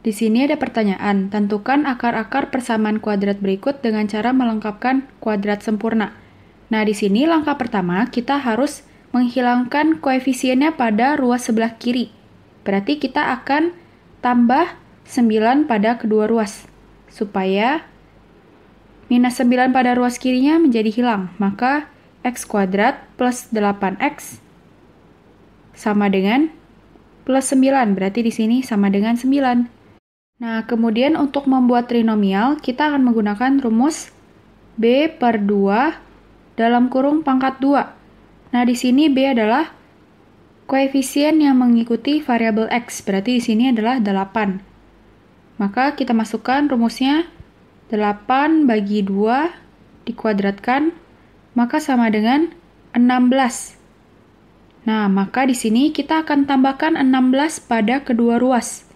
Di sini ada pertanyaan, tentukan akar-akar persamaan kuadrat berikut dengan cara melengkapkan kuadrat sempurna. Nah, di sini langkah pertama kita harus menghilangkan koefisiennya pada ruas sebelah kiri. Berarti kita akan tambah 9 pada kedua ruas, supaya minus 9 pada ruas kirinya menjadi hilang. Maka, x kuadrat plus 8x sama dengan plus 9, berarti di sini sama dengan 9. Nah, kemudian untuk membuat trinomial, kita akan menggunakan rumus B per 2 dalam kurung pangkat 2. Nah, di sini B adalah koefisien yang mengikuti variabel X, berarti di sini adalah 8. Maka kita masukkan rumusnya 8 bagi 2 dikuadratkan, maka sama dengan 16. Nah, maka di sini kita akan tambahkan 16 pada kedua ruas.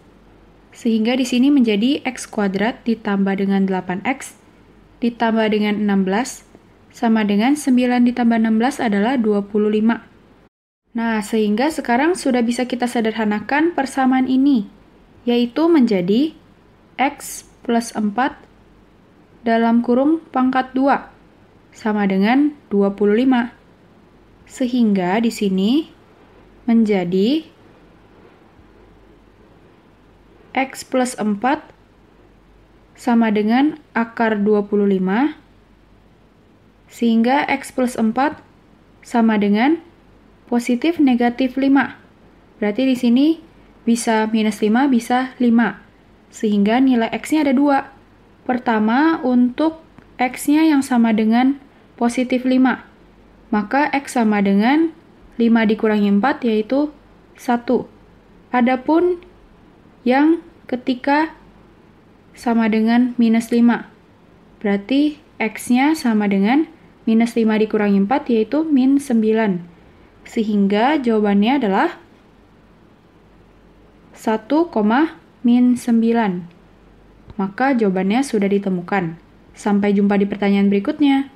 Sehingga di sini menjadi x kuadrat ditambah dengan 8x ditambah dengan 16 sama dengan 9 ditambah 16 adalah 25. Nah, sehingga sekarang sudah bisa kita sederhanakan persamaan ini, yaitu menjadi x plus 4 dalam kurung pangkat 2 sama dengan 25. Sehingga di sini menjadi X plus 4 sama dengan akar 25, sehingga X plus 4 sama dengan positif negatif 5. Berarti di sini bisa minus 5, bisa 5. Sehingga nilai X-nya ada 2. Pertama, untuk X-nya yang sama dengan positif 5. Maka X sama dengan 5 dikurangi 4 yaitu 1. Adapun yang ketika sama dengan minus 5. Berarti X-nya sama dengan minus 5 dikurangi 4 yaitu min 9. Sehingga jawabannya adalah 1, min 9. Maka jawabannya sudah ditemukan. Sampai jumpa di pertanyaan berikutnya.